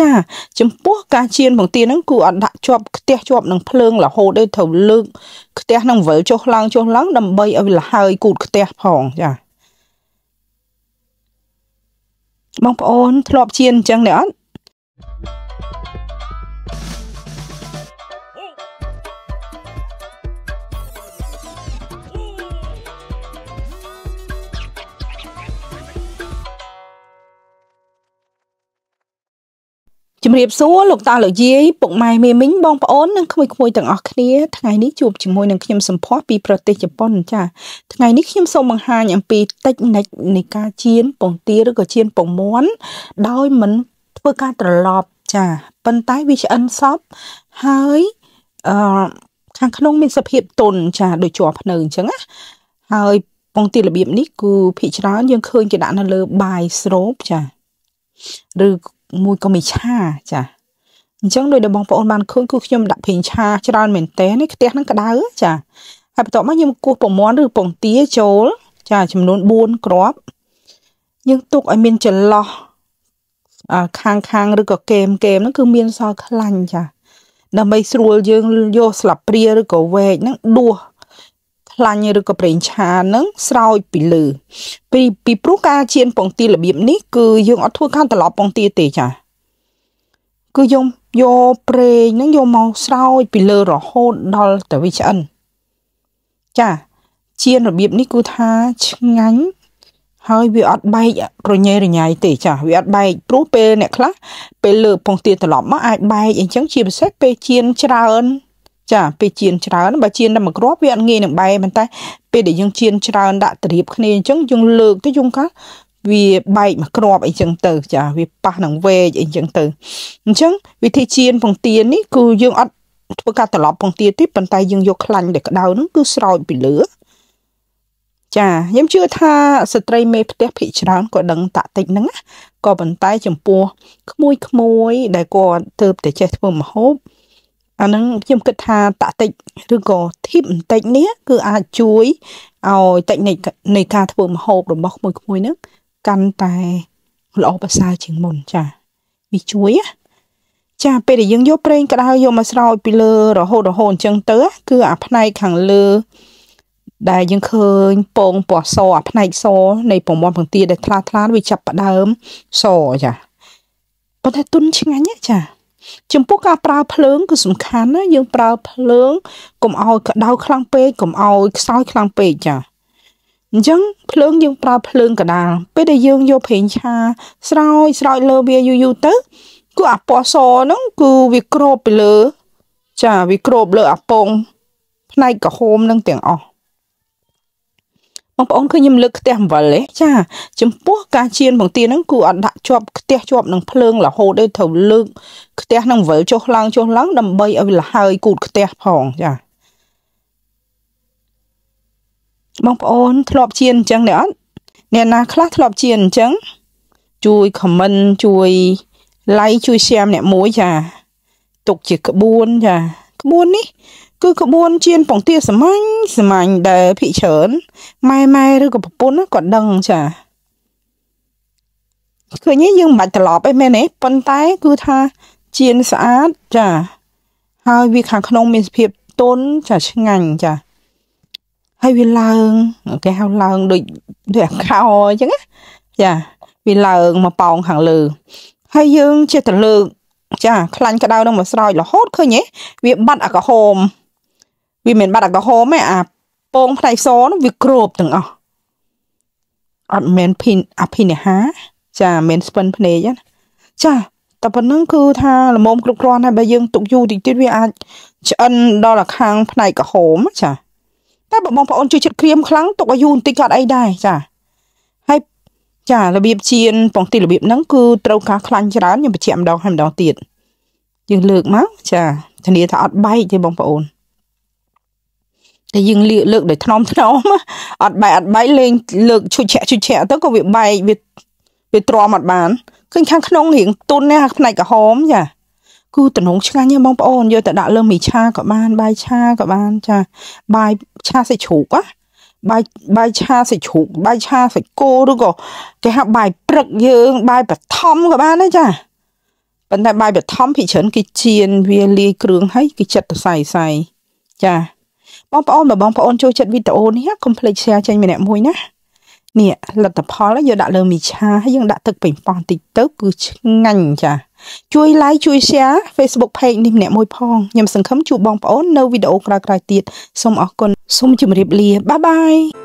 ចាចំពោះការជៀនពងទាហ្នឹងគឺអត់ដាក់ជាប់ខ្ទះជាប់នឹងភ្លើងរហូតទេត្រូវលើកខ្ទះនឹងវិលចុះឡើងចុះឡើងដើម្បីឲ្យវាលហើយគូតខ្ទះផងចាបងប្អូនធ្លាប់ជៀនអញ្ចឹងដែរអត់ជំរាបសួរលោកតាលោកយាយពុកម៉ែមេមីងបងប្អូននិងក្មួយៗទាំងអស់គ្នាថ្ងៃនេះជួបជាមួយនឹងខ្ញុំសំភ័សពីប្រទេសជប៉ុនចា ថ្ងៃនេះខ្ញុំសូមបង្ហាញអំពីតិចនិចនៃការជៀនពងទាឬក៏ជៀនពងមាន់ដោយមិនធ្វើការត្រឡប់ចាប៉ុន្តែវាឆ្អិនសពហើយអឺខាងក្នុងមានសភាពទន់ចាដូចជាប់ភ្នៅអញ្ចឹងណាហើយពងទារបៀបនេះគឺភិកច្រើនយើងឃើញគេដាក់នៅលើបាយស្រូបចាឬមួយក៏មានឆាចាអញ្ចឹងដោយដែលបងប្អូនបានឃើញគឺខ្ញុំដាក់ប្រេងឆា ច្រើនមែនតើនេះខ្ទះហ្នឹងក្តៅចាហើយបន្ទាប់មកខ្ញុំគោះពងមាន់ឬពងទាចូលចាចំនួន4គ្រាប់យើងទុកឲ្យមានចន្លោះខាងខាងឬក៏គែមគែមហ្នឹងគឺមានសល់ខ្លាញ់ចា ដើម្បីស្រួលយើងយកស្លាបព្រាឬក៏វែកហ្នឹងដួសផ្លាញ់ឬក៏ប្រេងឆានឹងស្រោចពីលើពីពីព្រោះការចៀនពងទារបៀបនេះគឺយើងអត់ធ្វើការត្រឡប់ពងទាទេចា គឺយើងយកប្រេងនឹងយកមកស្រោចពីលើរហូតដល់ទៅវាឆ្អិនចាចៀនរបៀបនេះគឺថាឆ្ងាញ់ហើយវាអត់បែករញ៉េរញ៉ៃទេចា វាអត់បែកព្រោះពេលអ្នកខ្លះ ពេលលើកពងទាត្រឡប់មកអាចបែកអញ្ចឹងជាពិសេសពេលចៀនច្រើនចាពេលជៀនច្រើនបើជៀនតែមួយគ្រាប់វាអត់ងាយនឹងបែប៉ុន្តែពេលដែលយើងជៀនច្រើនដាក់ត្រៀបគ្នាអញ្ចឹងយើងលើកទៅយើងកាវាបែកមួយគ្រាប់អីចឹងទៅ ចាវាប៉ះនឹងវែកអីចឹងទៅអញ្ចឹងវិធីជៀនពងទៀននេះគឺយើងអត់ធ្វើការត្រឡប់ពងទៀនទេប៉ុន្តែយើងយកខ្លាញ់ដែលក្តៅហ្នឹងគឺស្រោចពីលើ ចាខ្ញុំជឿថាស្ត្រីមេផ្ទះភិកច្រើនក៏ដឹងតាក់តិចហ្នឹងណាក៏ប៉ុន្តែចំពោះក្មួយៗដែលគាត់ទៅតែចេះធ្វើម្ហូបអាហ្នឹងខ្ញុំគិតថាតាក់តិចឬក៏ធីបបន្តិចនេះគឺអាចជួយឲ្យតិចនិចនៃការធ្វើម្ហូបរបស់ក្មួយក្មួយហ្នឹងកាន់តែល្អប្រសើរជាងមុនចាវាជួយណាចាពេលដែលយើងយកប្រេងក្តៅយកមកស្រោចពីលើរហូតរហូតអញ្ចឹងទៅ គឺអាផ្នែកខាងលើដែលយើងឃើញ ពងពណ៌សអាផ្នែកសនៃពងមាន់ពងទាដែលថ្លាថ្លាវាចាប់ផ្ដើមសចាប៉ុន្តែទុនឆ្ងាញ់ចាចំពោះការប្រើភ្លើងគឺសំខាន់ណាយើងប្រើភ្លើងកុំឲ្យក្តៅខ្លាំងពេកកុំឲ្យខ្សោយខ្លាំងពេកចាអញ្ចឹងភ្លើងយើងប្រើភ្លើងកដាលពេលដែលយើងយកប្រេងឆាស្រោចស្រោចលើវាយូរយូរទៅគឺអាពណ៌សហ្នឹងគឺវាក្របពីលើ ចាវាក្របលើអាពងផ្នែកក្រហមហ្នឹងទាំងអស់បងប្អូនឃើញខ្ញុំលើកខ្ទះអំបិលទេចាចំពោះការជៀនបង្ទាហ្នឹងគឺអត់ដាក់ជាប់ខ្ទះជាប់នឹងភ្លើងរហូតទេត្រូវលើកខ្ទះនឹងវិលចុះឡើងចុះឡើងដើម្បីឲ្យវាលហើយគូតខ្ទះផងចាបងប្អូនធ្លាប់ជៀនអញ្ចឹងដែរអត់អ្នកណាខ្លះធ្លាប់ជៀនអញ្ចឹងជួយ comment ជួយ like ជួយ share អ្នកមួយចាទុកជាក្បួនចាក្បួននេះគឺក្បួនជៀនពងទាសាមញ្ញសាមញ្ញដែលភិកច្រើនម៉ែម៉ែឬក៏ប្រពន្ធគាត់ដឹងចាឃើញយើងមិនបាច់ត្រឡប់អីមែនទេប៉ុន្តែគឺថាជៀនស្អាតចាហើយវាខាងក្នុងមានសភាពទន់ចាឆ្ងាញ់ចាហើយវាឡើងគេហៅឡើងដូចដូចអាខោអញ្ចឹងណាចាវាឡើងមកប៉ោងខាងលើ ហើយយើងចេះតែលើកចាខ្លាញ់ក្តៅនឹងមកស្រោចរហូតឃើញទេវាបាត់អាក្រហមវាមិនបាត់អាក្រហមទេអាពងផ្នែកសនោះវាគ្របទាំងអស់អត់មែនភិនអភិនិហាចាមែនស្ពិនភ្នែកណាចាតែប៉ុណ្ណឹងគឺថាល្មមគ្រប់គ្រាន់ហើយបើយើងទុកយូរតិចទៀតវាអាចឆ្អិនដល់អាខាង ផ្នែកក្រហមចាតែបើបងប្អូនជួយចិត្តក្រៀមខ្លាំងទុកឲ្យយូរបន្តិចក៏អត់អីដែរចាហើយចារបៀបជៀនពងទីរបៀបហ្នឹងគឺត្រូវការខ្លាញ់ច្រើនខ្ញុំបញ្ជាក់ម្ដងហើយម្ដងទៀតយើងលើកមកចាធានា ថាអត់បែកទេបងប្អូនតែយើងលើកលើកដោយថ្នមថ្នមអត់បែកអត់បែកលេងលើកឈុចឆាក់ឈុចឆាក់ទៅក៏វាបែកវាវាទ្រាំអត់បានឃើញខាងក្នុងរៀងទុនណាផ្នែកក្រហមចាគូតំណងឆ្ងាញ់ណាបងប្អូនយកទៅដាក់លើមីឆាក៏បានបាយឆាក៏បានចា បាយឆាសាច់ជ្រូកណាបាយបាយឆាសាច់ជ្រូកបាយឆាសាច់គោឬក៏គេហៅបាយព្រឹកយើងបាយបឋមក៏បានដែរចាប៉ុន្តែបាយបឋមភិជាច្រើនគេចៀនវាលាយគ្រឿងហើយគេចិត្តសរសៃសៃចាបងប្អូនបើបងប្អូនចូលចិត្តវីដេអូនេះកុំភ្លេច share ចេញម្នាក់មួយណានេះលទ្ធផលយើងដាក់លើមីឆាហើយយើងដាក់ទឹកប៉េងប៉ោះតិចទៅគឺឆ្ងាញ់ចាជួយ like ជួយ share Facebook page នេះម្នាក់មួយផងខ្ញុំសង្ឃឹមជួបបងប្អូននៅវីដេអូក្រោយៗទៀតសូមអរគុណសូមជម្រាបលាបាយបាយ